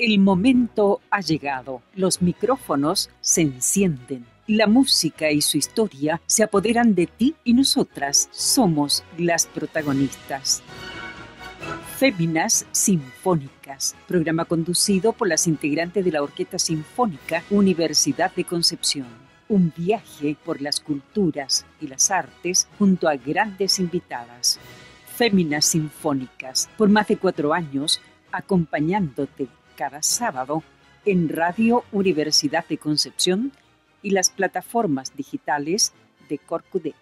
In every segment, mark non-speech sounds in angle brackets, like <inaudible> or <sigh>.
El momento ha llegado. Los micrófonos se encienden. La música y su historia se apoderan de ti y nosotras somos las protagonistas. Féminas Sinfónicas, programa conducido por las integrantes de la Orquesta Sinfónica Universidad de Concepción. Un viaje por las culturas y las artes junto a grandes invitadas. Féminas Sinfónicas, por más de cuatro años, acompañándote cada sábado en Radio Universidad de Concepción y las plataformas digitales de Corcudec.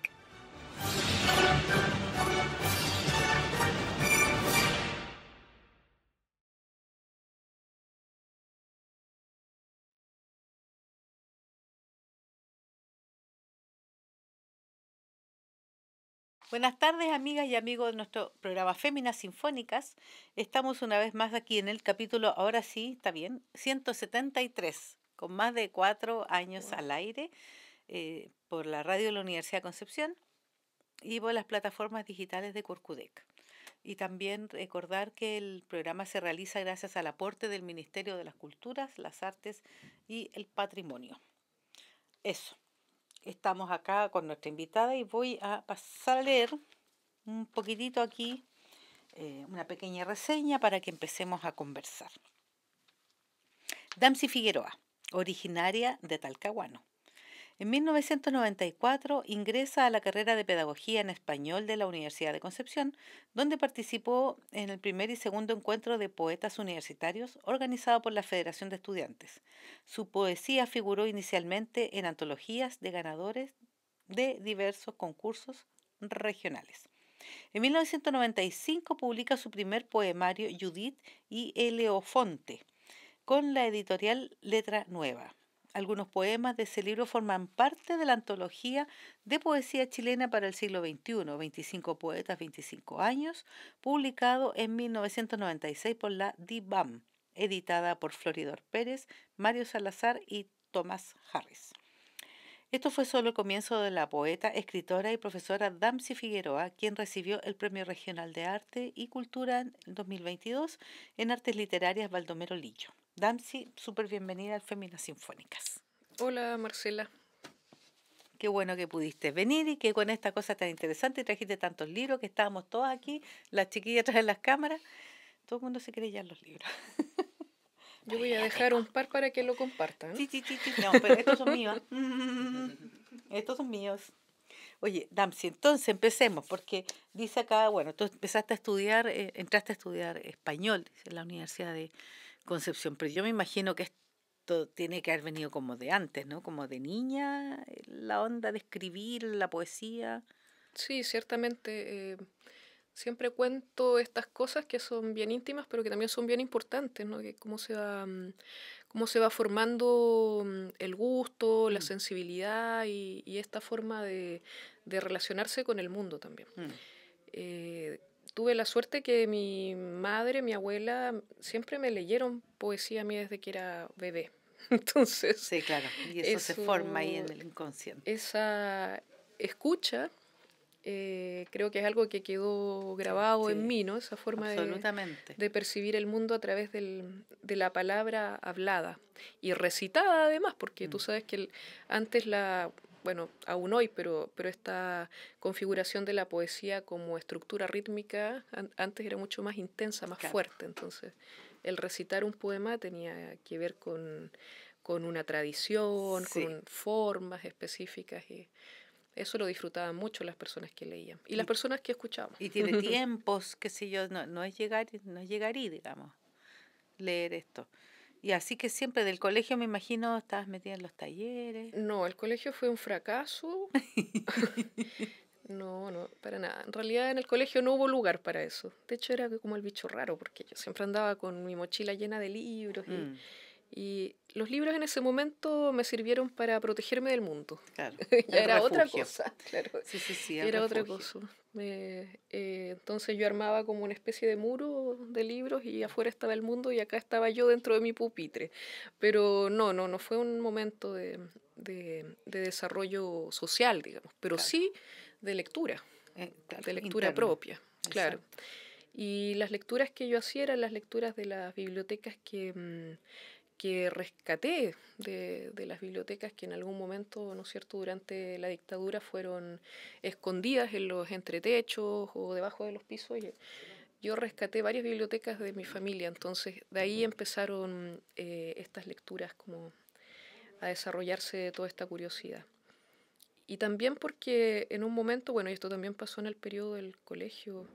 Buenas tardes, amigas y amigos de nuestro programa Féminas Sinfónicas. Estamos una vez más aquí en el capítulo, ahora sí, está bien, 173, con más de cuatro años al aire eh, por la radio de la Universidad de Concepción y por las plataformas digitales de Curcudec. Y también recordar que el programa se realiza gracias al aporte del Ministerio de las Culturas, las Artes y el Patrimonio. Eso estamos acá con nuestra invitada y voy a pasar a leer un poquitito aquí eh, una pequeña reseña para que empecemos a conversar. Damsi Figueroa, originaria de Talcahuano. En 1994 ingresa a la carrera de Pedagogía en Español de la Universidad de Concepción, donde participó en el primer y segundo encuentro de poetas universitarios organizado por la Federación de Estudiantes. Su poesía figuró inicialmente en antologías de ganadores de diversos concursos regionales. En 1995 publica su primer poemario Judith y Eleofonte con la editorial Letra Nueva. Algunos poemas de ese libro forman parte de la antología de poesía chilena para el siglo XXI, 25 poetas, 25 años, publicado en 1996 por la DIBAM, editada por Floridor Pérez, Mario Salazar y Tomás Harris. Esto fue solo el comienzo de la poeta, escritora y profesora Damsi Figueroa, quien recibió el Premio Regional de Arte y Cultura en 2022 en Artes Literarias Baldomero Lillo. Damsi, súper bienvenida al Féminas Sinfónicas. Hola Marcela. Qué bueno que pudiste venir y que con esta cosa tan interesante trajiste tantos libros que estábamos todos aquí, las chiquillas atrás las cámaras. Todo el mundo se cree ya los libros. <laughs> Yo voy a dejar un par para que lo compartan. Sí, sí, sí, No, pero estos son míos. <laughs> estos son míos. Oye, Damsi, entonces empecemos, porque dice acá, bueno, tú empezaste a estudiar, eh, entraste a estudiar español en la Universidad de, Concepción, pero yo me imagino que esto tiene que haber venido como de antes, ¿no? Como de niña, eh, la onda de escribir, la poesía. Sí, ciertamente. Eh, siempre cuento estas cosas que son bien íntimas, pero que también son bien importantes, ¿no? Que cómo se va, mm, cómo se va formando mm, el gusto, la mm. sensibilidad y, esta forma de, relacionarse con el mundo también. Eh, tuve la suerte que mi madre, mi abuela, mm, siempre me leyeron poesía a mí desde que era bebé. <laughs> Entonces. Sí, claro. Y eso, se forma ahí en el inconsciente. Esa escucha eh, creo que es algo que quedó grabado en mí, ¿no? Esa forma de, de, percibir el mundo a través del, de la palabra hablada y recitada además, porque tú mm. sabes que antes la, bueno, aún hoy, pero, pero esta configuración de la poesía como estructura rítmica antes era mucho más intensa, más fuerte. Entonces, el recitar un poema tenía que ver con, una tradición, con formas específicas y eso lo disfrutaban mucho las personas que leían y, las personas que escuchaban. Y tiene <laughs> tiempos, que sé yo, no, es llegar, no es llegar digamos, leer esto. Y así que siempre del colegio, me imagino, estabas metida en los talleres. No, el colegio fue un fracaso. <laughs> no, no, para nada. En realidad en el colegio no hubo lugar para eso. De hecho era como el bicho raro, porque yo siempre andaba con mi mochila llena de libros y... Mm. Y los libros en ese momento me sirvieron para protegerme del mundo. Claro. <laughs> era otra cosa. Claro. Sí, sí, sí. Era otra cosa. Eh, entonces yo armaba como una especie de muro de libros y afuera estaba el mundo y acá estaba yo dentro de mi pupitre. Pero no, no, no fue un momento de, desarrollo social, digamos, pero sí de lectura, eh, de lectura propia. Claro. Y las lecturas que yo hacía eran las lecturas de las bibliotecas que... Mm, que rescaté de, las bibliotecas que en algún momento, ¿no es cierto?, durante la dictadura fueron escondidas en los entretechos o debajo de los pisos. Yo rescaté varias bibliotecas de mi familia, entonces de ahí empezaron eh, estas lecturas como a desarrollarse toda esta curiosidad. Y también porque en un momento, bueno, y esto también pasó en el periodo del colegio,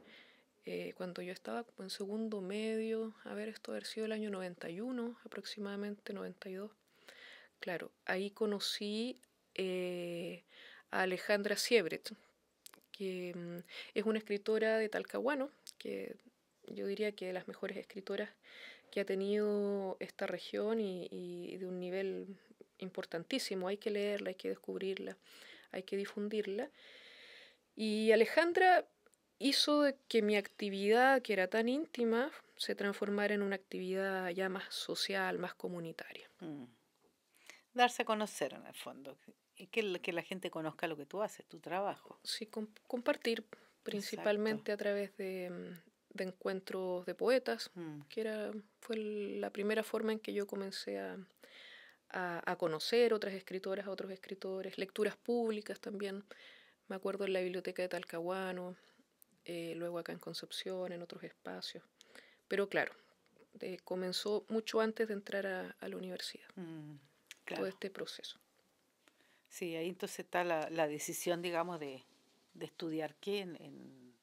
eh, cuando yo estaba en segundo medio, a ver, esto haber sido el año 91, aproximadamente 92. Claro, ahí conocí eh, a Alejandra Siebret, que mm, es una escritora de Talcahuano, que yo diría que de las mejores escritoras que ha tenido esta región y, y de un nivel importantísimo. Hay que leerla, hay que descubrirla, hay que difundirla. Y Alejandra hizo que mi actividad, que era tan íntima, se transformara en una actividad ya más social, más comunitaria. Mm. Darse a conocer en el fondo, que, que la gente conozca lo que tú haces, tu trabajo. Sí, compartir principalmente a través mm, de, encuentros de poetas, mm. que era, fue la primera forma en que yo comencé a, a, a conocer otras escritoras, otros escritores, lecturas públicas también. Me acuerdo en la biblioteca de Talcahuano, eh, luego acá en Concepción, en otros espacios. Pero claro, comenzó mucho antes de entrar a, la universidad, mm, todo este proceso. Sí, ahí entonces está la, decisión, digamos, de, estudiar qué, en,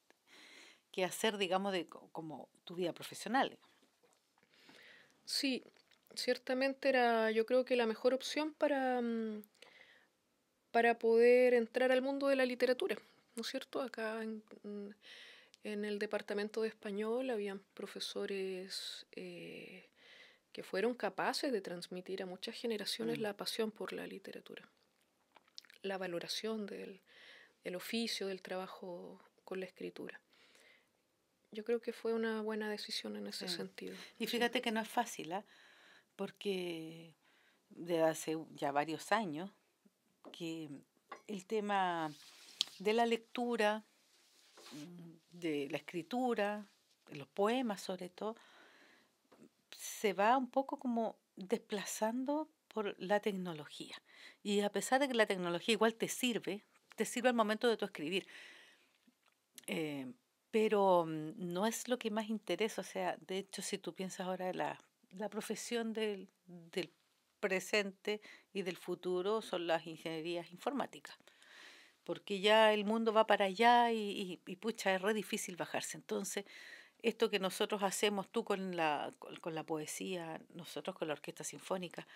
qué hacer, digamos, de como tu vida profesional. Sí, ciertamente era yo creo que la mejor opción para, mm, para poder entrar al mundo de la literatura. ¿no es cierto? Acá en, el departamento de español habían profesores eh, que fueron capaces de transmitir a muchas generaciones mm. la pasión por la literatura, la valoración del, oficio, del trabajo con la escritura yo creo que fue una buena decisión en ese sentido. Y fíjate que no es fácil, ¿ah? porque desde hace ya varios años que el tema de la lectura, mm, de la escritura, de los poemas sobre todo, se va un poco como desplazando por la tecnología. Y a pesar de que la tecnología igual te sirve, te sirve al momento de tu escribir, eh, pero mm, no es lo que más interesa. O sea, de hecho, si tú piensas ahora la, la profesión del presente y del futuro, son las ingenierías informáticas porque ya el mundo va para allá y, y, pucha, es re difícil bajarse. Entonces, esto que nosotros hacemos, tú con la, con, la poesía, nosotros con la orquesta sinfónica,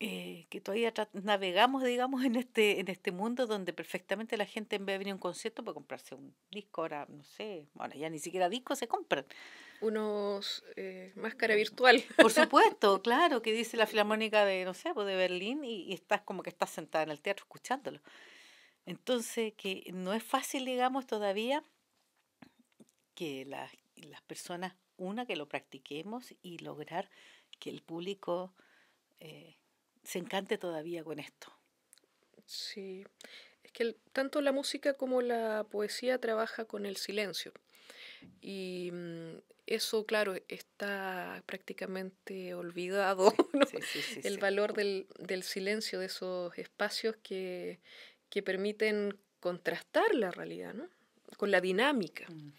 eh, que todavía navegamos, digamos, en este, en este mundo donde perfectamente la gente en vez de venir a un concierto puede comprarse un disco, ahora no sé, bueno, ya ni siquiera discos se compran. Unos eh, máscara virtual. Por <laughs> supuesto, claro, que dice la Filarmónica de, no sé, pues, de Berlín y, y estás como que estás sentada en el teatro escuchándolo. Entonces, que no es fácil, digamos, todavía que las, personas, una, que lo practiquemos y lograr que el público eh, se encante todavía con esto. Sí, es que tanto la música como la poesía trabaja con el silencio. Y mm, eso, claro, está prácticamente olvidado, <laughs> el valor del silencio de esos espacios que que permiten contrastar la realidad, ¿no? Con la dinámica, mm.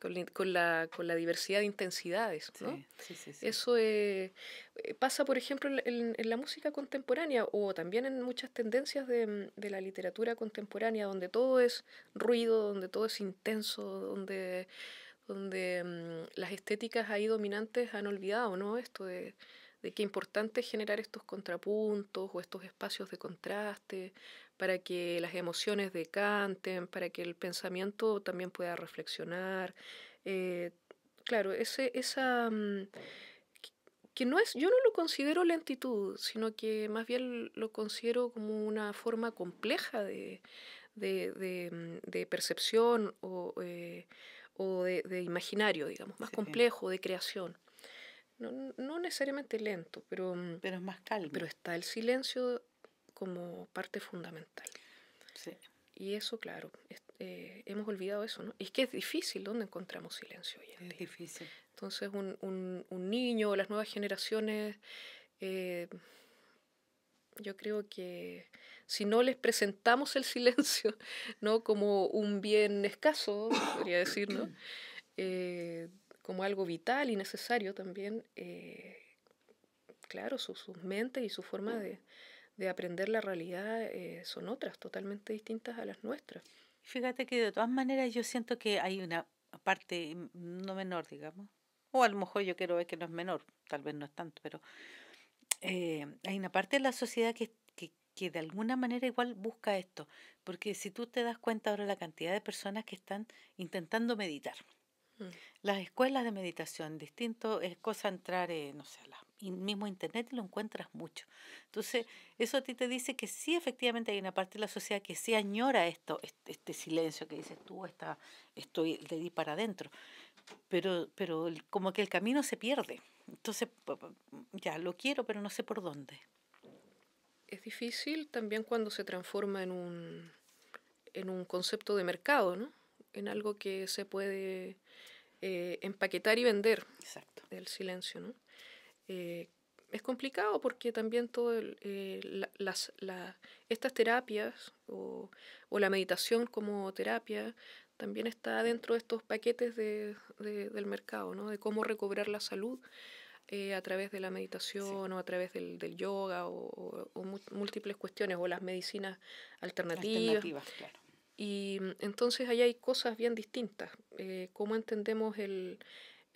con, la, con, la, con, la, diversidad de intensidades, ¿no? Sí, sí, sí, Eso eh, pasa, por ejemplo, en, la música contemporánea o también en muchas tendencias de, de, la literatura contemporánea, donde todo es ruido, donde todo es intenso, donde, donde mm, las estéticas ahí dominantes han olvidado, ¿no? Esto de de qué importante generar estos contrapuntos o estos espacios de contraste para que las emociones decanten, para que el pensamiento también pueda reflexionar. Eh, claro, ese, esa mm, que no es, yo no lo considero lentitud, sino que más bien lo considero como una forma compleja de, mm, percepción o, eh, de, imaginario, digamos, más complejo, de creación. No, no, necesariamente lento, pero... Mm, pero más Pero está el silencio como parte fundamental. Sí. Y eso, claro, eh, hemos olvidado eso, ¿no? es que es difícil donde encontramos silencio hoy en es difícil. Entonces, un, un, un niño o las nuevas generaciones, eh, yo creo que si no les presentamos el silencio, <laughs> ¿no? Como un bien escaso, podría decir, ¿no? Eh, como algo vital y necesario también, claro, su, sus mentes y su forma de de aprender la realidad eh, son otras, totalmente distintas a las nuestras. Fíjate que de todas maneras yo siento que hay una parte no menor, digamos, o a lo mejor yo quiero ver que no es menor, tal vez no es tanto, pero eh, hay una parte de la sociedad que, de alguna manera igual busca esto, porque si tú te das cuenta ahora la cantidad de personas que están intentando meditar, mm. las escuelas de meditación, distinto es cosa entrar, no sé, a las mismo Internet y lo encuentras mucho. Entonces, eso a ti te dice que sí, efectivamente, hay una parte de la sociedad que sí añora esto, este, silencio que dices tú, esta, estoy de di para adentro, pero, pero como que el camino se pierde. Entonces, ya, lo quiero, pero no sé por dónde. Es difícil también cuando se transforma en un, en un concepto de mercado, ¿no? En algo que se puede eh, empaquetar y vender. Exacto. El silencio, ¿no? Eh, es complicado porque también todo eh, las, estas terapias o, la meditación como terapia también está dentro de estos paquetes de, del mercado, ¿no? de cómo recobrar la salud eh, a través de la meditación o a través del, del yoga o, múltiples cuestiones o las medicinas alternativas. Y mm, entonces ahí hay cosas bien distintas, cómo entendemos el,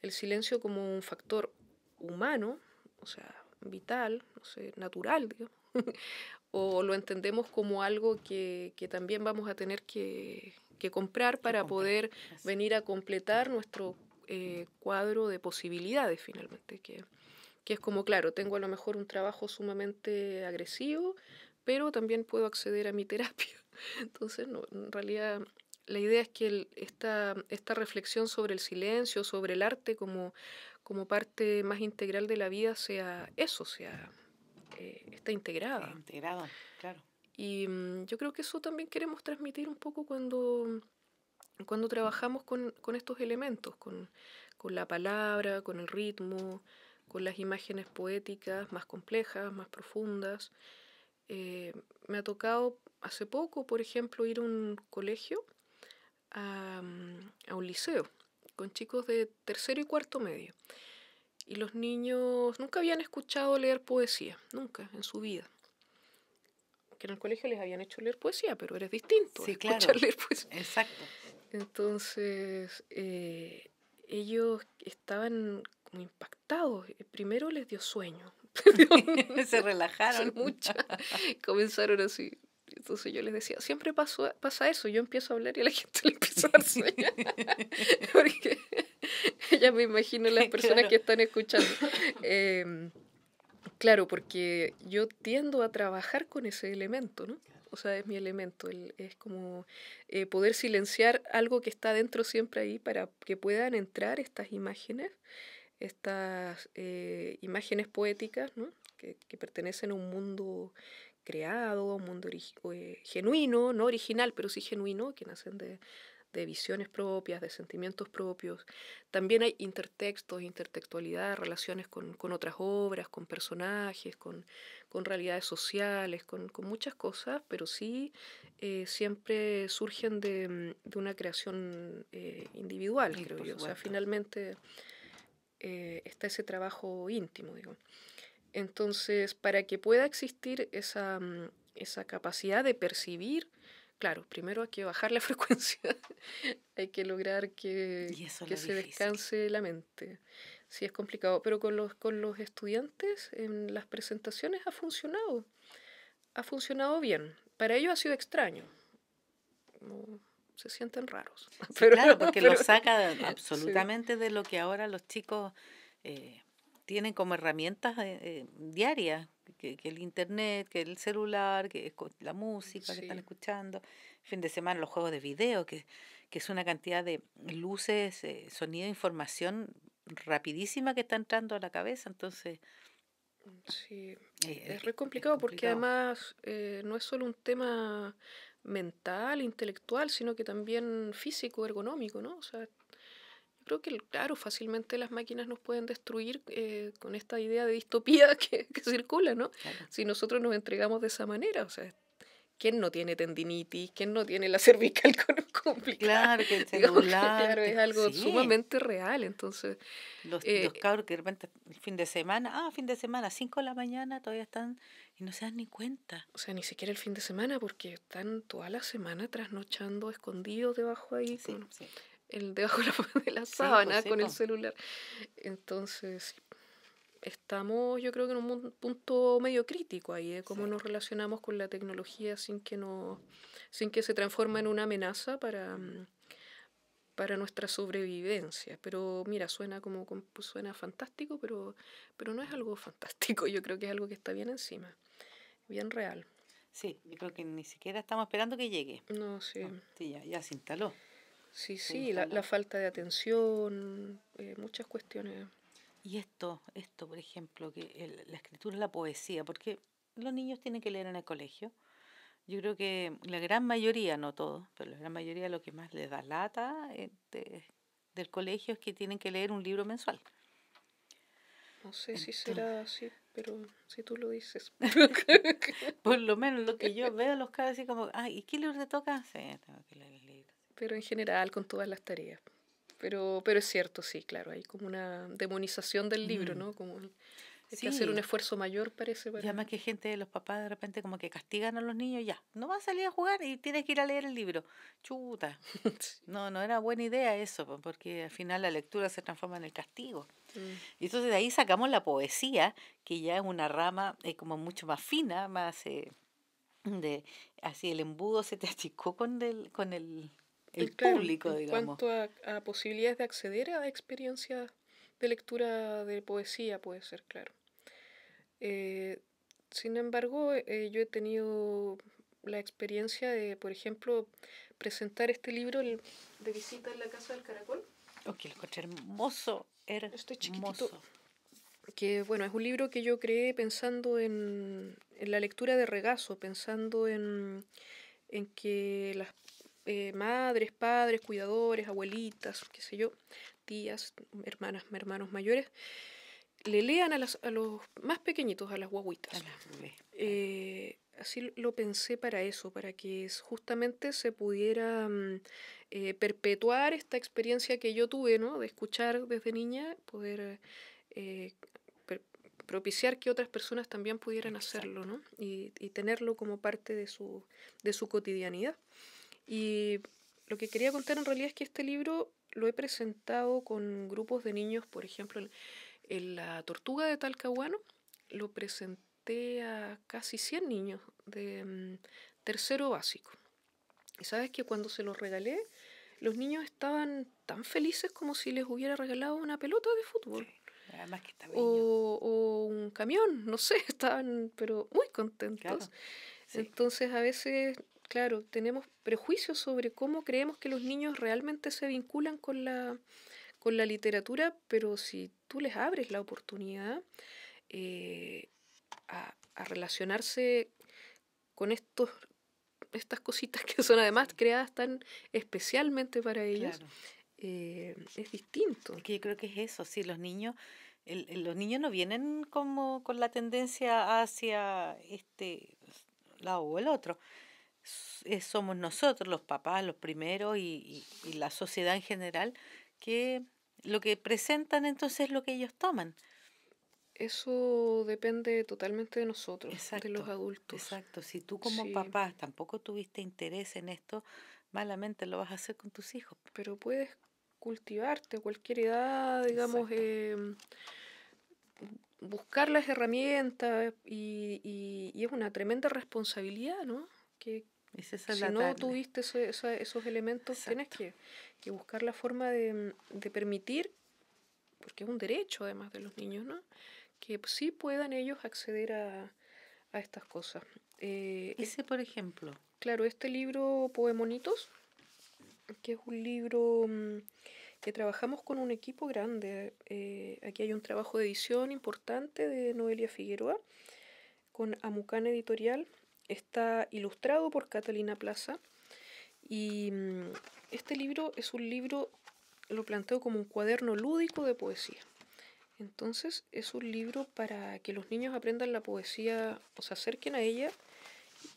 el silencio como un factor humano, o sea, vital, no sé, natural, digamos, <laughs> o lo entendemos como algo que, también vamos a tener que, comprar para poder venir a completar nuestro eh, cuadro de posibilidades finalmente, que, es como, claro, tengo a lo mejor un trabajo sumamente agresivo, pero también puedo acceder a mi terapia. <laughs> Entonces, en realidad la idea es que esta, esta, reflexión sobre el silencio, sobre el arte como como parte más integral de la vida sea eso, sea eh, está integrada. claro. Y mm, yo creo que eso también queremos transmitir un poco cuando, cuando trabajamos con, estos elementos, con, la palabra, con el ritmo, con las imágenes poéticas más complejas, más profundas. Eh, me ha tocado hace poco, por ejemplo, ir a un colegio, a mm, un liceo, con chicos de tercero y cuarto medio. Y los niños nunca habían escuchado leer poesía, nunca en su vida. Que en el colegio les habían hecho leer poesía, pero eres distinto. Escuchar leer poesía. Exacto. Entonces, eh, ellos estaban como impactados. Eh, primero les dio sueño. <laughs> <laughs> Se relajaron. mucho. Comenzaron así. Entonces yo les decía, siempre pasa eso, yo empiezo a hablar y a la gente le empieza a dar <laughs> <laughs> Porque ya me imagino las <laughs> personas que están escuchando. Em, claro, porque yo tiendo a trabajar con ese elemento, ¿no? O sea, es mi elemento, es como eh, poder silenciar algo que está dentro siempre ahí para que puedan entrar estas imágenes, estas eh, imágenes poéticas, ¿no? Que, que pertenecen a un mundo creado, un mundo eh, genuino, no original, pero sí genuino, que nacen de, visiones propias, de sentimientos propios. También hay intertextos, intertextualidad, relaciones con, otras obras, con personajes, con, realidades sociales, con, muchas cosas, pero sí eh, siempre surgen de, una creación eh, individual, creo yo. O sea, finalmente está ese trabajo íntimo, digo. Entonces, para que pueda existir mm, esa, capacidad de percibir, claro, primero hay que bajar la <laughs> frecuencia, hay que lograr que, que se descanse la mente. Sí, es complicado, pero con los, con los estudiantes en las presentaciones ha funcionado, ha funcionado bien. Para ellos ha sido extraño, se sienten raros. <laughs> pero, claro, porque <laughs> lo saca absolutamente de lo que ahora los chicos... Eh, tienen como herramientas eh, eh, diarias, que, que, el internet, que el celular, que la música que están escuchando, fin de semana los juegos de video, que, es una cantidad de luces, eh, sonido, información rapidísima que está entrando a la cabeza, entonces... Sí, es, re complicado, porque además no es solo un tema mental, intelectual, sino que también físico, ergonómico, ¿no? O sea, creo que, claro, fácilmente las máquinas nos pueden destruir eh, con esta idea de distopía <laughs> que, que circula, ¿no? Si nosotros nos entregamos de esa manera, o sea, ¿Quién no tiene tendinitis? ¿Quién no tiene la <laughs> cervical con Claro, <laughs> claro, es algo sumamente real. Entonces, eh, los, cabros que de repente el fin de semana, ah, fin de semana, 5 de la mañana todavía están y no se dan ni cuenta. O sea, ni siquiera el fin de semana porque están toda la semana trasnochando escondidos debajo ahí. sí el debajo de la pues sábana con el pues. celular. Entonces, estamos yo creo que en un punto medio crítico ahí, ¿eh? cómo nos relacionamos con la tecnología sin que, no, sin que se transforma en una amenaza para, mm, para nuestra sobrevivencia. Pero mira, suena como, suena fantástico, pero, pero no es algo fantástico, <laughs> yo creo que es algo que está bien encima, bien real. Sí, yo creo que ni siquiera estamos esperando que llegue. No, sí. sí ya, ya se instaló. Sí, sí, la, falta de atención, eh, muchas cuestiones. Y esto, esto por ejemplo, que la escritura es la poesía, porque los niños tienen que leer en el colegio. Yo creo que la gran mayoría, no todos, pero la gran mayoría lo que más les da lata eh, del colegio es que tienen que leer un libro mensual. No sé si será así, pero si tú lo dices. <laughs> por lo menos lo que yo <laughs> veo a los caras así como, ay, ¿y qué libro te toca? Sí, tengo que leer el pero en general con todas las tareas. Pero, pero es cierto, sí, claro, hay como una demonización del libro, mm. ¿no? Como hay que hacer un esfuerzo mayor, parece. Para... Y además que gente de los papás de repente como que castigan a los niños, ya, no vas a salir a jugar y tienes que ir a leer el libro. Chuta. <laughs> No, no era buena idea eso, porque al final la lectura se transforma en el castigo. Mm. Y entonces de ahí sacamos la poesía, que ya es una rama como mucho más fina, más... Eh, de así el embudo se te achicó con con el eh, el público, en cuanto a, posibilidades de acceder a experiencias de lectura de poesía, puede ser, claro. Eh, sin embargo, eh, yo he tenido la experiencia de, por ejemplo, presentar este libro de visita en la Casa del Caracol. Ok, oh, qué hermoso. Era Estoy chiquitito. Que bueno, es un libro que yo creé pensando en, en la lectura de regazo, pensando en, en que las eh, madres, padres, cuidadores, abuelitas, qué sé yo, tías, hermanas, hermanos mayores, le lean a, los más pequeñitos, a las guaguitas. Eh, así lo pensé para eso, para que justamente se pudiera mm, eh, perpetuar esta experiencia que yo tuve, ¿no? De escuchar desde niña, poder propiciar que otras personas también pudieran hacerlo, ¿no? Y, y, tenerlo como parte de su, de su cotidianidad. Y lo que quería contar en realidad es que este libro lo he presentado con grupos de niños, por ejemplo, en, la tortuga de Talcahuano, lo presenté a casi 100 niños de mm, tercero básico. Y sabes que cuando se los regalé, los niños estaban tan felices como si les hubiera regalado una pelota de fútbol. que está o, un camión, no sé, <laughs> estaban pero muy contentos. Entonces a veces Claro, tenemos prejuicios sobre cómo creemos que los niños realmente se vinculan con la, literatura, pero si tú les abres la oportunidad eh, a, relacionarse con estos, estas cositas que son además creadas tan especialmente para ellos, eh, es distinto. yo creo que es eso, sí, los niños... los niños no vienen como con la tendencia hacia este lado o el otro, eh, somos nosotros, los papás, los primeros y, la sociedad en general, que lo que presentan entonces es lo que ellos toman. Eso depende totalmente de nosotros, de los adultos. Exacto, si tú como papás papá tampoco tuviste interés en esto, malamente lo vas a hacer con tus hijos. Pero puedes cultivarte a cualquier edad, digamos, eh, buscar las herramientas y, y, y, es una tremenda responsabilidad, ¿no? Que, si no tuviste esos elementos, tienes que, buscar la forma de, permitir, porque es un derecho además de los niños, que sí puedan ellos acceder a, estas cosas. Eh, ese, por ejemplo. Claro, este libro Poemonitos, que es un libro mm, que trabajamos con un equipo grande. Eh, aquí hay un trabajo de edición importante de Noelia Figueroa con Amucán Editorial Está ilustrado por Catalina Plaza y mm, este libro es un libro, lo planteo como un cuaderno lúdico de poesía. Entonces es un libro para que los niños aprendan la poesía o se acerquen a ella.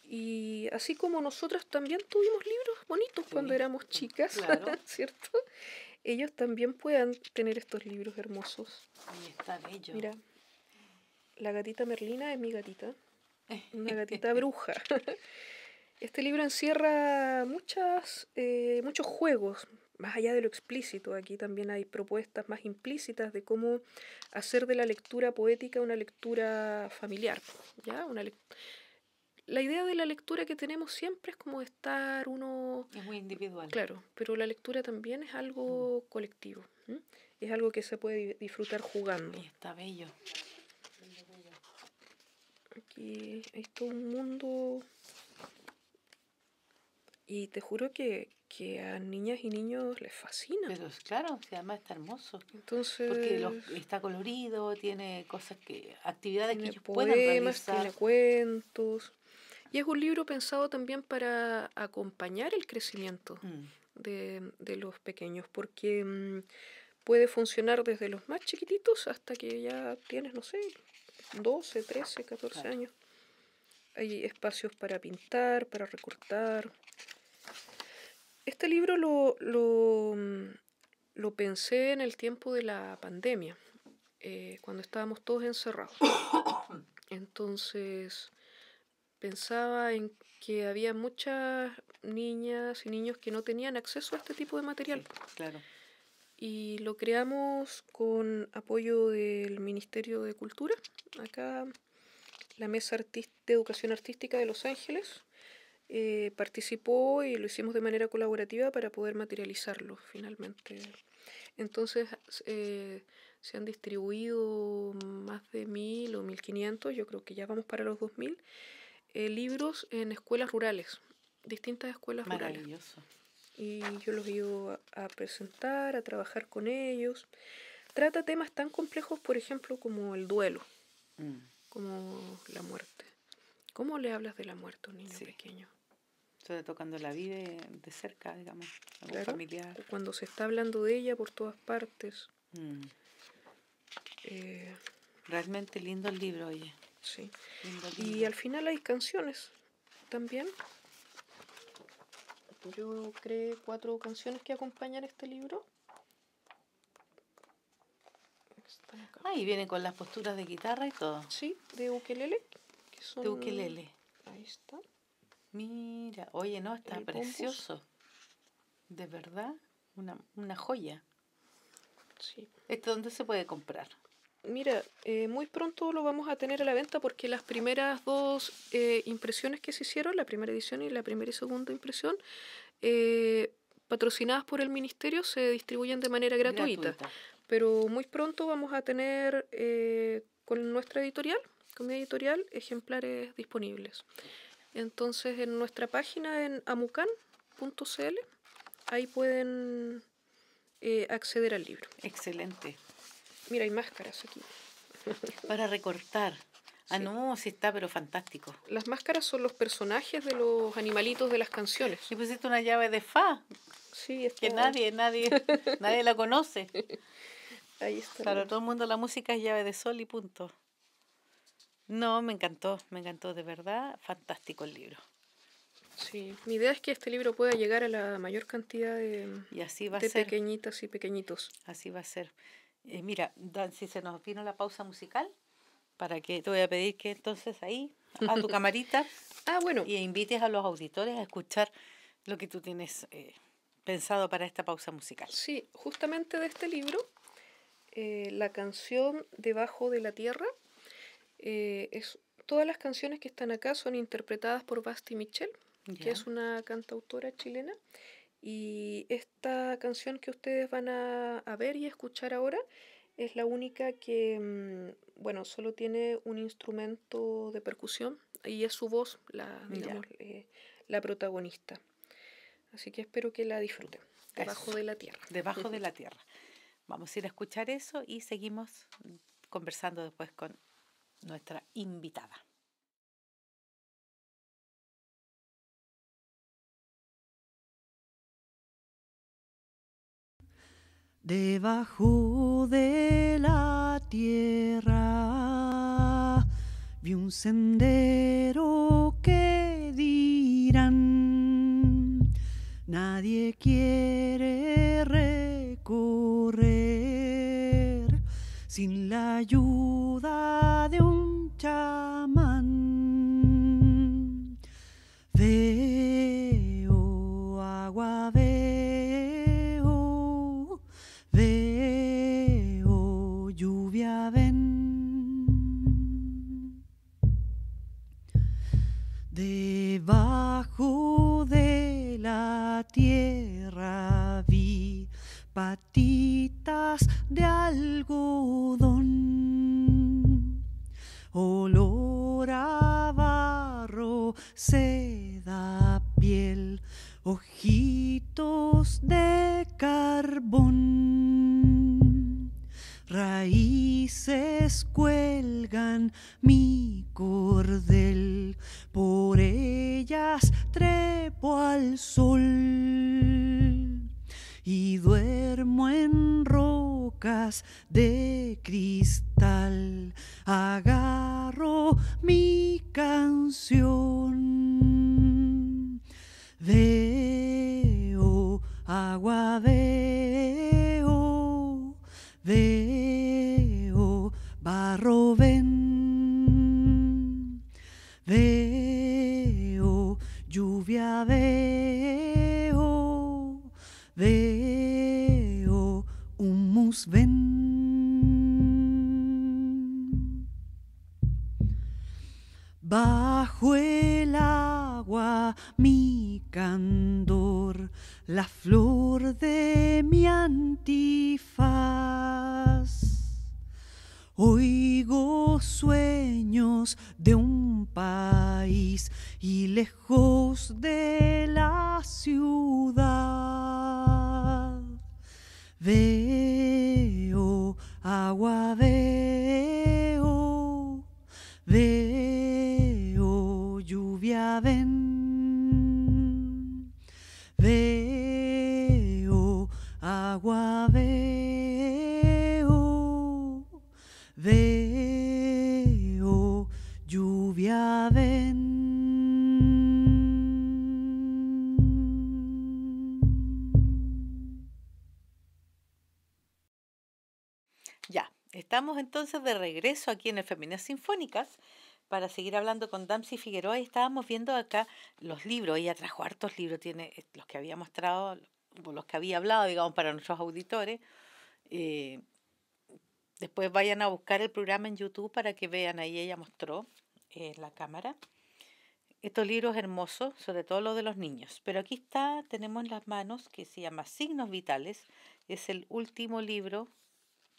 Y así como nosotros también tuvimos libros bonitos cuando éramos chicas, <laughs> ¿cierto? Ellos también puedan tener estos libros hermosos. Ahí está bello. Mira, la gatita Merlina es mi gatita. Una <laughs> gatita bruja. <laughs> Este libro encierra muchas, eh, muchos juegos, más allá de lo explícito. Aquí también hay propuestas más implícitas de cómo hacer de la lectura poética una lectura familiar. ¿ya? la idea de la lectura que tenemos siempre es como estar uno... Es muy individual. Claro, pero la lectura también es algo mm. colectivo. Es algo que se puede disfrutar jugando. está bello que es todo un mundo y te juro que, a niñas y niños les fascina. Pero claro, además está hermoso. Entonces. Porque está colorido, tiene cosas que. actividades que ellos puedan realizar. Tiene cuentos. Y es un libro pensado también para acompañar el crecimiento mm. de, los pequeños, porque mm, puede funcionar desde los más chiquititos hasta que ya tienes, no sé, 12, 13, 14 años. Hay espacios para pintar, para recortar. Este libro lo, lo, mm, pensé en el tiempo de la pandemia, eh, cuando estábamos todos encerrados. <coughs> Entonces pensaba en que había muchas niñas y niños que no tenían acceso a este tipo de material. claro y lo creamos con apoyo del Ministerio de Cultura, acá la Mesa de Educación Artística de Los Ángeles. Eh, participó y lo hicimos de manera colaborativa para poder materializarlo finalmente. Entonces eh, se han distribuido más de mil o mil quinientos, yo creo que ya vamos para los dos mil, eh, libros en escuelas rurales, distintas escuelas Maravilloso. rurales y yo los voy a, presentar, a trabajar con ellos. Trata temas tan complejos, por ejemplo, como el duelo, mm. como la muerte. ¿Cómo le hablas de la muerte a un niño pequeño? tocando la vida de cerca, digamos, familiar. Cuando se está hablando de ella por todas partes. Mm. Eh, Realmente lindo el libro, oye. Sí. Y al final hay canciones también yo creé cuatro canciones que acompañan este libro. Ahí viene con las posturas de guitarra y todo. Sí, de ukelele. De ukelele. Ahí está. Mira, oye, no, está precioso. De verdad, una, una joya. Sí. ¿Esto dónde se puede comprar? Mira, eh, muy pronto lo vamos a tener a la venta porque las primeras dos eh, impresiones que se hicieron, la primera edición y la primera y segunda impresión, eh, patrocinadas por el ministerio, se distribuyen de manera gratuita. Pero muy pronto vamos a tener con nuestra editorial, con mi editorial, ejemplares disponibles. Entonces en nuestra página en amucan.cl, ahí pueden acceder al libro. Excelente. Mira, hay máscaras aquí. <laughs> Para recortar. Ah, no, sí está, pero fantástico. Las máscaras son los personajes de los animalitos de las canciones. Y pusiste una llave de fa. Sí, es Que nadie, nadie, <laughs> nadie la conoce. Ahí está. Para todo el mundo la música es llave de sol y punto. No, me encantó, me encantó de verdad. Fantástico el libro. Sí, mi idea es que este libro pueda llegar a la mayor cantidad de, y así va a ser. pequeñitas y pequeñitos. Así va a ser. Eh, mira, Dan, si se nos vino la pausa musical, para que te voy a pedir que entonces ahí, a tu <laughs> camarita, ah, bueno. y invites a los auditores a escuchar lo que tú tienes eh, pensado para esta pausa musical. Sí, justamente de este libro, eh, la canción Debajo de la Tierra, es, todas las canciones que están acá son interpretadas por Basti Michel, que es una cantautora chilena. Y esta canción que ustedes van a, ver y escuchar ahora es la única que, mm, bueno, solo tiene un instrumento de percusión y es su voz la, eh, la protagonista. Así que espero que la disfruten. Debajo de la tierra. Debajo de la tierra. Vamos a ir a escuchar eso y seguimos conversando después con nuestra invitada. Debajo de la tierra vi un sendero que dirán, nadie quiere recorrer sin la ayuda de un chamán. Bajo el agua mi candor, la flor de mi antifaz. Oigo sueños de un país y lejos de la ciudad. Veo agua ven. Veo agua, veo, lluvia, ven. Ya, estamos entonces de regreso aquí en el Feminas Sinfónicas para seguir hablando con Damsi Figueroa estábamos viendo acá los libros. Ella trajo hartos libros, tiene eh, los que había mostrado, los que había hablado, digamos, para nuestros auditores. Eh, después vayan a buscar el programa en YouTube para que vean. Ahí ella mostró en eh, la cámara. Estos libros hermosos, sobre todo los de los niños. Pero aquí está, tenemos en las manos, que se llama Signos Vitales. Es el último libro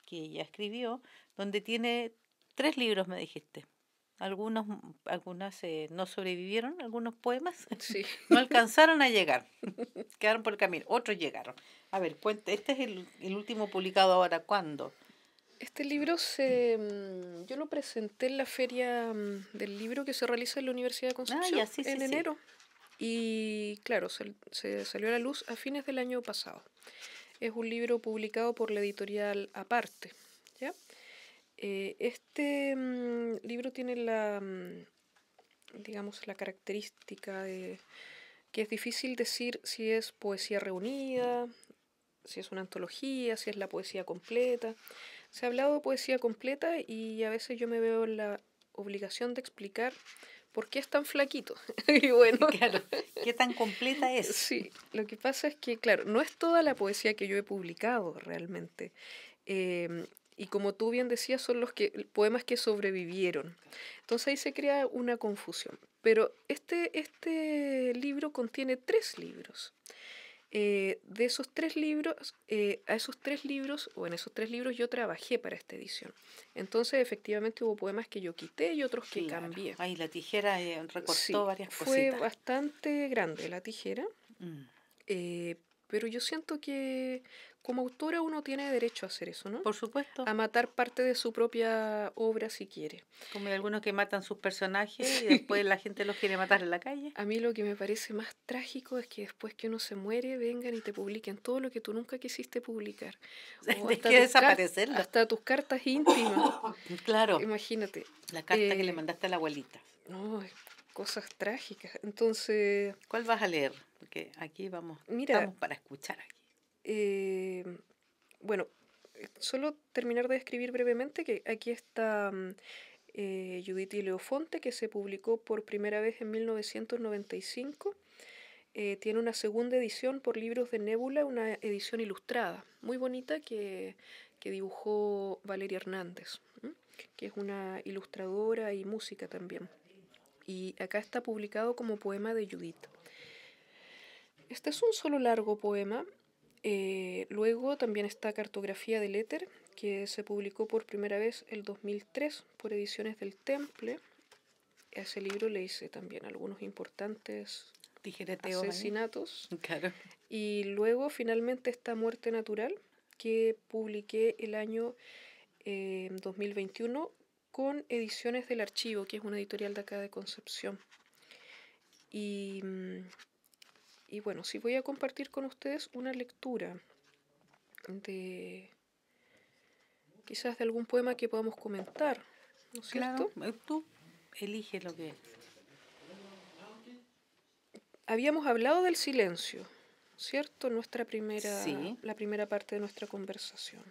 que ella escribió, donde tiene tres libros, me dijiste. Algunos, mm, algunas eh, no sobrevivieron, algunos poemas sí. <laughs> no <laughs> alcanzaron a llegar, quedaron por el camino, otros llegaron. A ver, cuente, este es el, último publicado ahora, ¿cuándo? Este libro se, mm, yo lo presenté en la feria mm, del libro que se realiza en la Universidad de ah, Concepción en enero. Y claro, se, salió a la luz a fines del año pasado. Es un libro publicado por la editorial Aparte. Eh, este mm, libro tiene la, mm, digamos, la característica de que es difícil decir si es poesía reunida, si es una antología, si es la poesía completa. Se ha hablado de poesía completa y a veces yo me veo en la obligación de explicar por qué es tan flaquito. <laughs> y bueno, qué tan completa es. Sí, lo que pasa es que, claro, no es toda la poesía que yo he publicado realmente. Eh, y como tú bien decías, son los que, poemas que sobrevivieron. Entonces ahí se crea una confusión. Pero este, este libro contiene tres libros. Eh, de esos tres libros, eh, a esos tres libros, o en esos tres libros yo trabajé para esta edición. Entonces, efectivamente, hubo poemas que yo quité y otros que cambié. Ay, la tijera eh, recortó varias cosas. Fue bastante grande la tijera, mm. pero yo siento que como autora uno tiene derecho a hacer eso, ¿no? Por supuesto. A matar parte de su propia obra si quiere. Como hay algunos que matan sus personajes y después la gente los quiere matar en la calle. A mí lo que me parece más trágico es que después que uno se muere vengan y te publiquen todo lo que tú nunca quisiste publicar. <laughs> que desaparecer. Hasta tus cartas íntimas. <coughs> claro. Imagínate. La carta que le eh, mandaste a la abuelita. No, cosas trágicas. Entonces... ¿Cuál vas a leer? Porque aquí vamos, mira, vamos para escuchar aquí. Em, bueno, eh, solo terminar de escribir brevemente que aquí está mm, eh, Judith y Leofonte, que se publicó por primera vez en 1995. Eh, tiene una segunda edición por libros de Nébula, una edición ilustrada, muy bonita, que, dibujó Valeria Hernández, que es una ilustradora y música también. Y acá está publicado como poema de Judith. Este es un solo largo poema eh, luego también está Cartografía del Éter, que se publicó por primera vez el 2003 por Ediciones del Temple. A ese libro le hice también algunos importantes asesinatos. Y luego finalmente está Muerte Natural, que publiqué el año 2021 eh, con Ediciones del Archivo, que es una editorial de acá de Concepción. Y mm, y bueno, sí voy a compartir con ustedes una lectura de quizás de algún poema que podamos comentar, ¿no es claro, cierto? Eh, tú elige lo que Habíamos hablado del silencio, ¿cierto? Nuestra primera, la primera parte de nuestra conversación.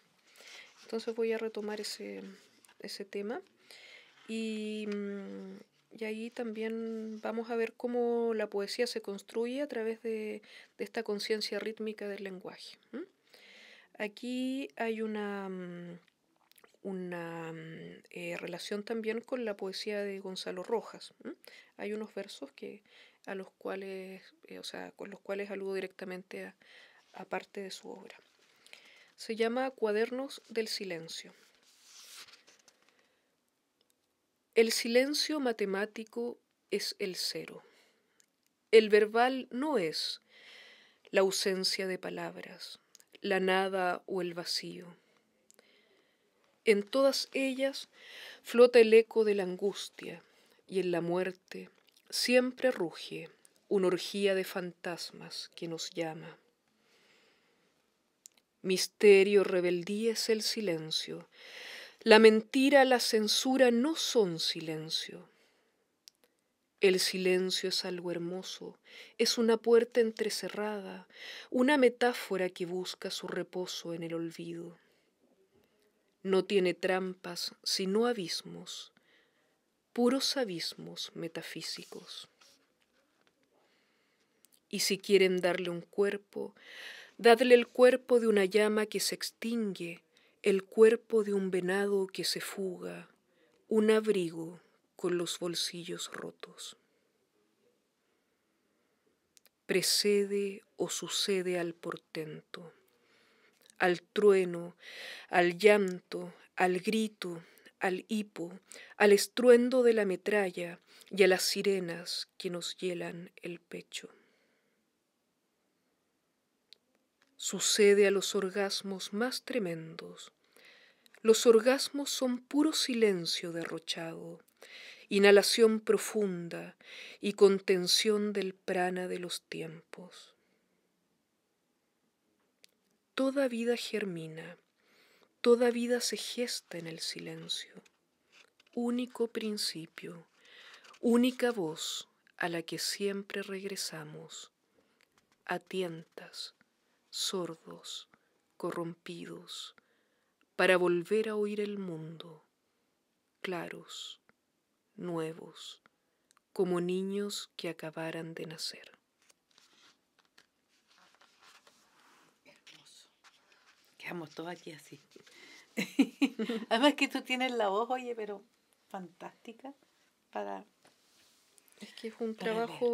Entonces voy a retomar ese, ese tema. Y mm, y ahí también vamos a ver cómo la poesía se construye a través de, esta conciencia rítmica del lenguaje. Aquí hay una, mm, mm, eh, relación también con la poesía de Gonzalo Rojas. Hay unos versos a los cuales, eh, con los cuales aludo directamente a parte de su obra. Se llama Cuadernos del Silencio. El silencio matemático es el cero. El verbal no es la ausencia de palabras, la nada o el vacío. En todas ellas flota el eco de la angustia y en la muerte siempre ruge una orgía de fantasmas que nos llama. Misterio, rebeldía es el silencio, la mentira, la censura no son silencio. El silencio es algo hermoso, es una puerta entrecerrada, una metáfora que busca su reposo en el olvido. No tiene trampas sino abismos, puros abismos metafísicos. Y si quieren darle un cuerpo, dadle el cuerpo de una llama que se extingue el cuerpo de un venado que se fuga, un abrigo con los bolsillos rotos. Precede o sucede al portento, al trueno, al llanto, al grito, al hipo, al estruendo de la metralla y a las sirenas que nos hielan el pecho. sucede a los orgasmos más tremendos. Los orgasmos son puro silencio derrochado, inhalación profunda y contención del prana de los tiempos. Toda vida germina, toda vida se gesta en el silencio, único principio, única voz a la que siempre regresamos, a sordos, corrompidos, para volver a oír el mundo, claros, nuevos, como niños que acabaran de nacer. Hermoso. Quedamos todos aquí así. <laughs> Además que tú tienes la voz, oye, pero fantástica para... Es que es un trabajo...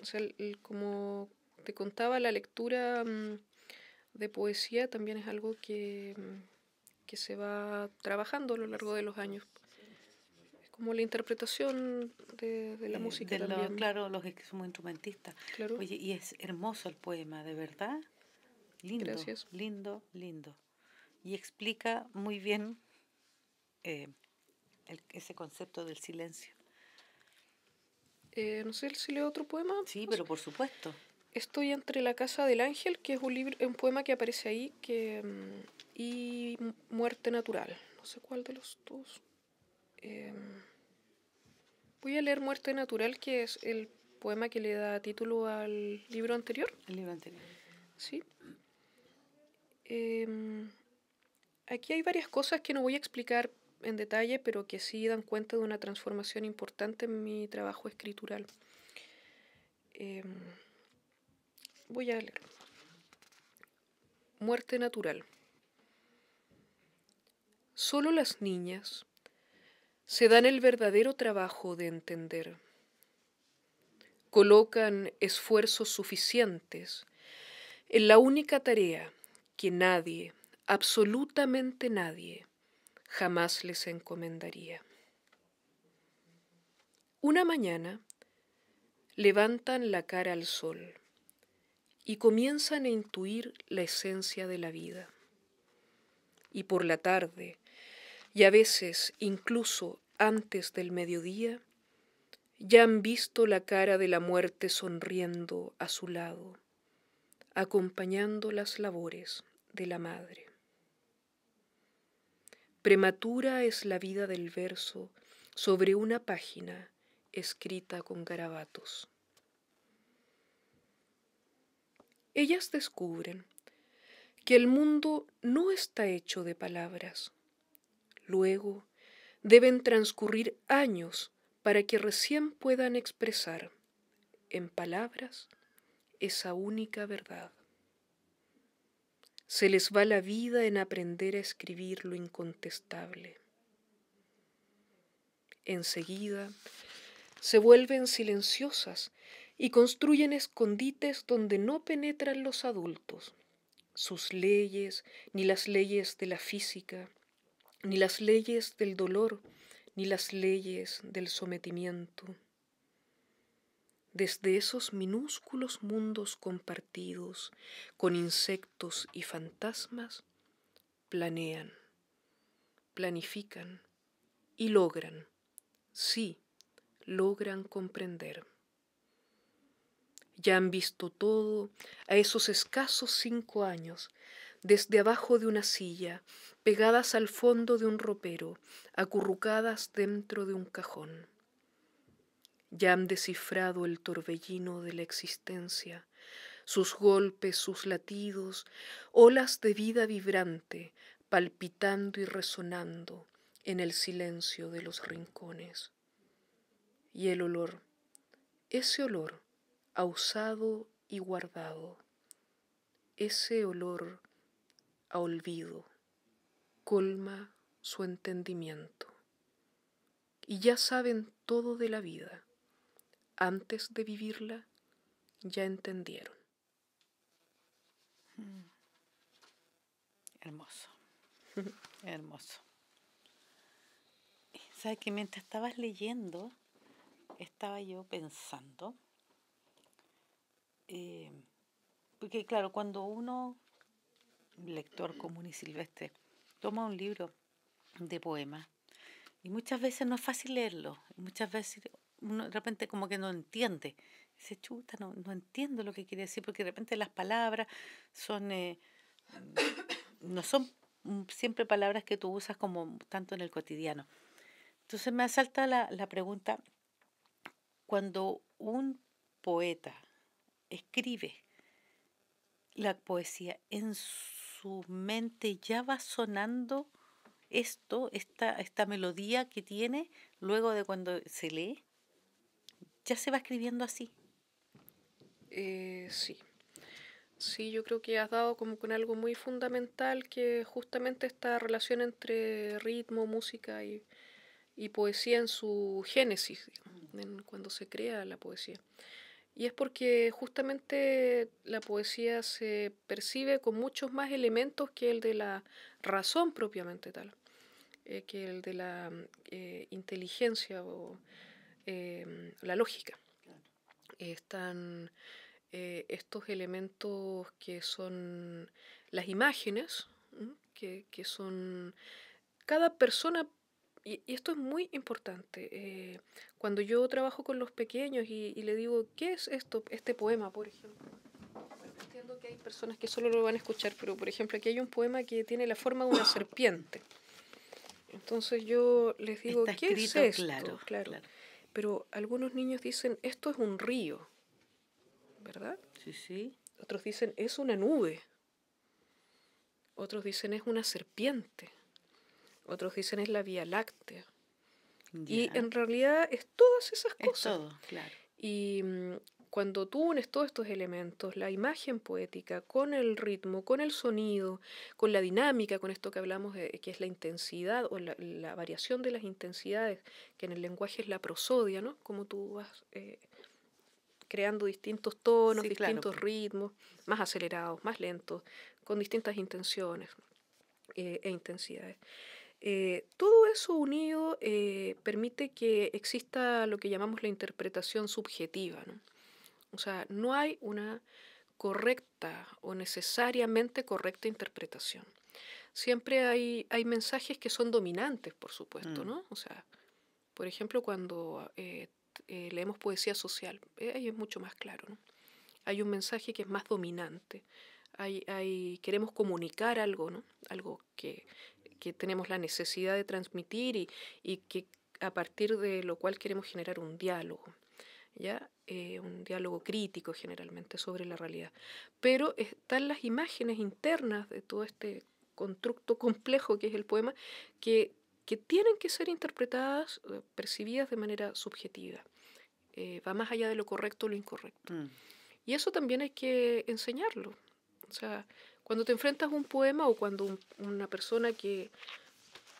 O sea, como te contaba, la lectura mm, de poesía también es algo que, mm, que se va trabajando a lo largo de los años como la interpretación de, la eh, música. también. claro, los que somos instrumentistas. Oye, y es hermoso el poema, de verdad. Lindo. Gracias. Lindo, lindo. Y explica muy bien eh, ese concepto del silencio. Eh, no sé si leo otro poema. Sí, pero por supuesto estoy entre La Casa del Ángel, que es un, libro, un poema que aparece ahí, que, mm, y Muerte Natural. No sé cuál de los dos. Em, voy a leer Muerte Natural, que es el poema que le da título al libro anterior. El libro anterior. Sí. Em, aquí hay varias cosas que no voy a explicar en detalle, pero que sí dan cuenta de una transformación importante en mi trabajo escritural. Em, Voy a leer. Muerte natural. Solo las niñas se dan el verdadero trabajo de entender. Colocan esfuerzos suficientes en la única tarea que nadie, absolutamente nadie, jamás les encomendaría. Una mañana levantan la cara al sol y comienzan a intuir la esencia de la vida. Y por la tarde, y a veces incluso antes del mediodía, ya han visto la cara de la muerte sonriendo a su lado, acompañando las labores de la madre. Prematura es la vida del verso sobre una página escrita con garabatos. ellas descubren que el mundo no está hecho de palabras. Luego, deben transcurrir años para que recién puedan expresar en palabras esa única verdad. Se les va la vida en aprender a escribir lo incontestable. Enseguida se vuelven silenciosas y construyen escondites donde no penetran los adultos. Sus leyes, ni las leyes de la física, ni las leyes del dolor, ni las leyes del sometimiento. Desde esos minúsculos mundos compartidos con insectos y fantasmas, planean, planifican y logran, sí, logran comprender. Ya han visto todo a esos escasos cinco años, desde abajo de una silla, pegadas al fondo de un ropero, acurrucadas dentro de un cajón. Ya han descifrado el torbellino de la existencia, sus golpes, sus latidos, olas de vida vibrante, palpitando y resonando en el silencio de los rincones. Y el olor, ese olor, usado y guardado, ese olor a olvido colma su entendimiento. Y ya saben todo de la vida, antes de vivirla ya entendieron. Mm. Hermoso, <laughs> hermoso. ¿Sabes que mientras estabas leyendo, estaba yo pensando? Eh, porque claro, cuando uno, lector común y silvestre, toma un libro de poemas, y muchas veces no es fácil leerlo, muchas veces uno de repente como que no entiende, dice, chuta, no, no entiendo lo que quiere decir, porque de repente las palabras son, eh, mm, no son mm, siempre palabras que tú usas como tanto en el cotidiano. Entonces me asalta la, la pregunta, cuando un poeta escribe la poesía, en su mente ya va sonando esto, esta, esta melodía que tiene luego de cuando se lee, ya se va escribiendo así. Eh, sí. Sí, yo creo que has dado como con algo muy fundamental que justamente esta relación entre ritmo, música y, y poesía en su génesis, cuando se crea la poesía. Y es porque justamente la poesía se percibe con muchos más elementos que el de la razón propiamente tal, eh, que el de la mm, eh, inteligencia o em, la lógica. Están eh, estos elementos que son las imágenes, que, que son... Cada persona y, esto es muy importante. Eh, cuando yo trabajo con los pequeños y, les le digo, ¿qué es esto, este poema, por ejemplo? Entiendo que hay personas que solo lo van a escuchar, pero por ejemplo, aquí hay un poema que tiene la forma de una serpiente. Entonces yo les digo, ¿qué es esto? claro. claro. Pero algunos niños dicen, esto es un río, ¿verdad? Sí, sí. Otros dicen, es una nube. Otros dicen, es una serpiente otros dicen es la Vía Láctea. Y en realidad es todas esas cosas. Y mm, cuando tú unes todos estos elementos, la imagen poética con el ritmo, con el sonido, con la dinámica, con esto que hablamos, que es la intensidad o la, variación de las intensidades, que en el lenguaje es la prosodia, ¿no? Como tú vas eh, creando distintos tonos, distintos ritmos, más acelerados, más lentos, con distintas intenciones eh, e intensidades. Eh, todo eso unido eh, permite que exista lo que llamamos la interpretación subjetiva. ¿no? O sea, no hay una correcta o necesariamente correcta interpretación. Siempre hay, hay mensajes que son dominantes, por supuesto, mm. ¿no? O sea, por ejemplo, cuando eh, leemos poesía social, ahí es mucho más claro, Hay un mensaje que es más dominante. queremos comunicar algo, ¿no? Algo que que tenemos la necesidad de transmitir y, y, que a partir de lo cual queremos generar un diálogo, ¿ya? Eh, un diálogo crítico generalmente sobre la realidad. Pero están las imágenes internas de todo este constructo <laughs> complejo que es el poema, que, que tienen que ser interpretadas, eh, percibidas de manera subjetiva. Eh, va más allá de lo correcto o lo incorrecto. Mm. Y eso también hay que enseñarlo. O sea, cuando te enfrentas a un poema o cuando una persona que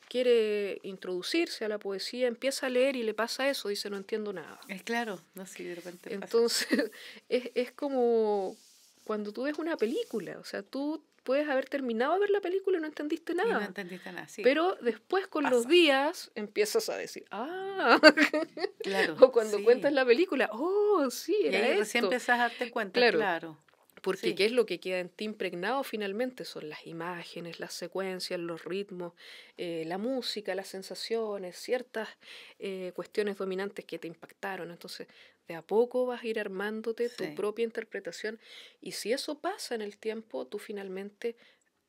quiere introducirse a la poesía empieza a leer y le pasa eso, dice no entiendo nada. Es claro, no sé, de repente. Entonces <laughs> es, es como cuando tú ves una película, o sea, tú puedes haber terminado de ver la película y no entendiste nada. no entendiste nada, sí. Pero después con los días empiezas a decir, ah, claro, <laughs> o cuando cuentas la película, oh, sí, era y ahí recién empiezas a darte cuenta, claro. Porque qué es lo que queda en ti impregnado finalmente son las imágenes, las secuencias, los ritmos, eh, la música, las sensaciones, ciertas eh, cuestiones dominantes que te impactaron. Entonces, de a poco vas a ir armándote tu propia interpretación y si eso pasa en el tiempo, tú finalmente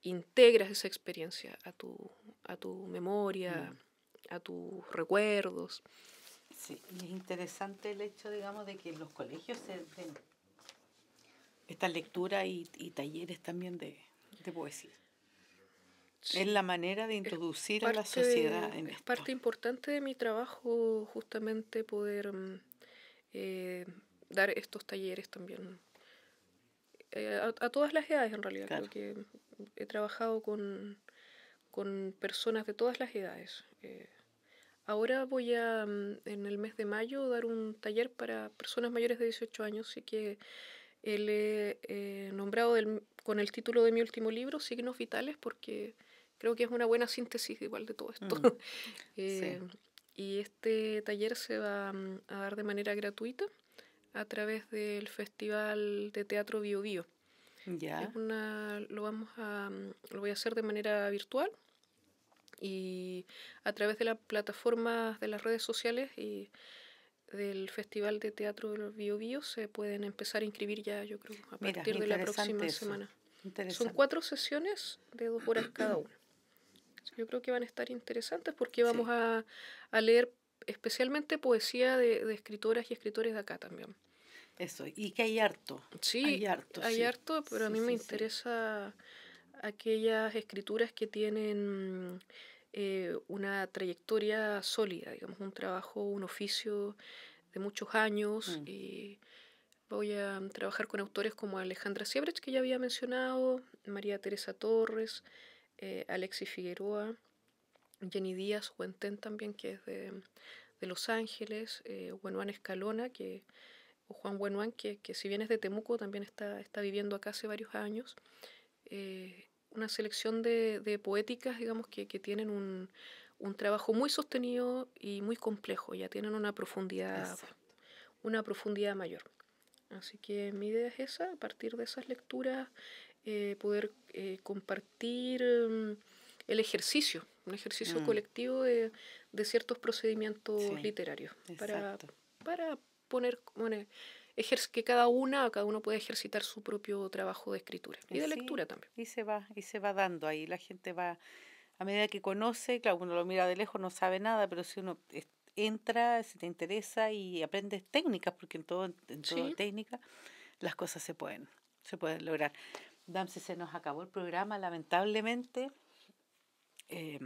integras esa experiencia a tu, a tu memoria, mm. a tus recuerdos. Sí, es interesante el hecho, digamos, de que los colegios se, esta lectura y, talleres también de, poesía. Es la manera de introducir a la sociedad en Es parte importante de mi trabajo justamente poder mm, eh, dar estos talleres también. Eh, a, todas las edades en realidad, porque he trabajado con, con, personas de todas las edades. Eh, ahora voy a, mm, en el mes de mayo, dar un taller para personas mayores de 18 años, así que el eh, eh, nombrado con el título de mi último libro, Signos Vitales, porque creo que es una buena síntesis igual de todo esto. Mm. <laughs> Eh, y este taller se va mm, a dar de manera gratuita a través del Festival de Teatro Bio Bio. Ya. lo, vamos a, mm, lo voy a hacer de manera virtual y a través de las plataformas de las redes sociales y del Festival de Teatro de los Bio, Bio se pueden empezar a inscribir ya, yo creo, a partir de la próxima semana. Son cuatro sesiones de dos horas <clears throat> cada una. Yo creo que van a estar interesantes porque vamos a, leer especialmente poesía de, escritoras y escritores de acá también. Eso, y que hay harto. Sí, hay harto. Hay harto, pero a mí me interesa aquellas escrituras que tienen eh, una trayectoria sólida, digamos, un trabajo, un oficio de muchos años. Mm. Eh, voy a trabajar con autores como Alejandra Siebrecht, que ya había mencionado, María Teresa Torres, eh, Alexis Figueroa, Jenny Díaz Huentén también, que es de, de Los Ángeles, eh, Juan Escalona, que, o Juan Buenuán, que, que, si bien es de Temuco, también está, está viviendo acá hace varios años. Eh, una selección de, poéticas, digamos, que, tienen un, trabajo muy sostenido y muy complejo, ya tienen una profundidad, una profundidad mayor. Así que mi idea es esa, a partir de esas lecturas, eh, poder eh, compartir mm, el ejercicio, un ejercicio mm. colectivo de, ciertos procedimientos literarios, para, para poner, que cada una cada uno puede ejercitar su propio trabajo de escritura y de lectura también. Y se va, y se va dando ahí, la gente va, a medida que conoce, claro, uno lo mira de lejos, no sabe nada, pero si uno entra, si te interesa y aprendes técnicas, porque en todo, en todo técnica, las cosas se pueden, se pueden lograr. Damsi, se nos acabó el programa, lamentablemente, eh,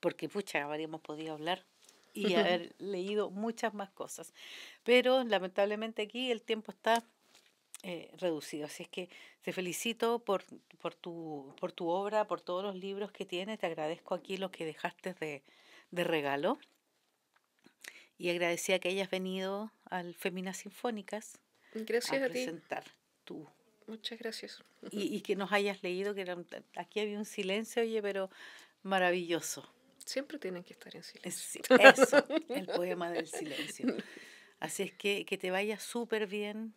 porque pucha, habríamos podido hablar y haber <laughs> leído muchas más cosas. Pero lamentablemente aquí el tiempo está eh, reducido. Así es que te felicito por, por, tu, por tu obra, por todos los libros que tienes. Te agradezco aquí lo que dejaste de, regalo. Y agradecía que hayas venido al Feminas Sinfónicas gracias a, presentar a Muchas gracias. Y, que nos hayas leído, que aquí había un silencio, oye, pero maravilloso. Siempre tienen que estar en silencio. <laughs> eso, el poema del silencio. Así es que que te vaya súper bien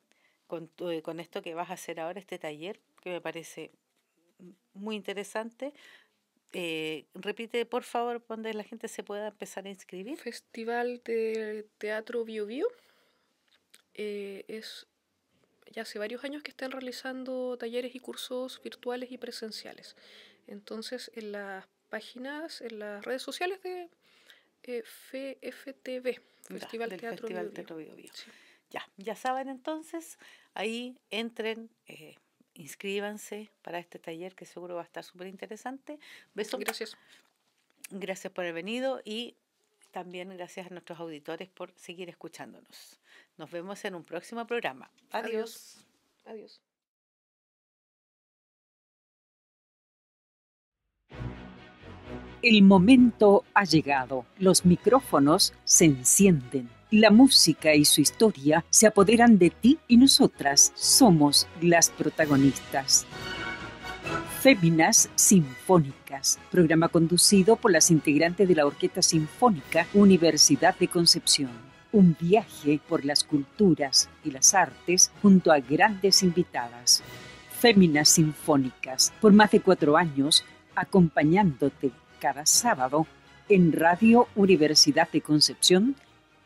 con, eh, con esto que vas a hacer ahora, este taller, que me parece muy interesante. Eh, repite, por favor, donde la gente se pueda empezar a inscribir. Festival de Teatro Bio eh, es ya hace varios años que están realizando talleres y cursos virtuales y presenciales. Entonces, en las páginas, en las redes sociales de eh, FFTV Festival ya, Teatro Festival Ya, ya saben entonces, ahí entren, eh, inscríbanse para este taller que seguro va a estar súper interesante. Besos. Gracias. Gracias por haber venido y también gracias a nuestros auditores por seguir escuchándonos. Nos vemos en un próximo programa. Adiós. Adiós. El momento ha llegado. Los micrófonos se encienden. La música y su historia se apoderan de ti y nosotras somos las protagonistas. Féminas Sinfónicas, programa conducido por las integrantes de la Orquesta Sinfónica Universidad de Concepción. Un viaje por las culturas y las artes junto a grandes invitadas. Féminas Sinfónicas, por más de cuatro años, acompañándote cada sábado en Radio Universidad de Concepción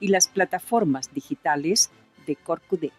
y las plataformas digitales de Corcudec.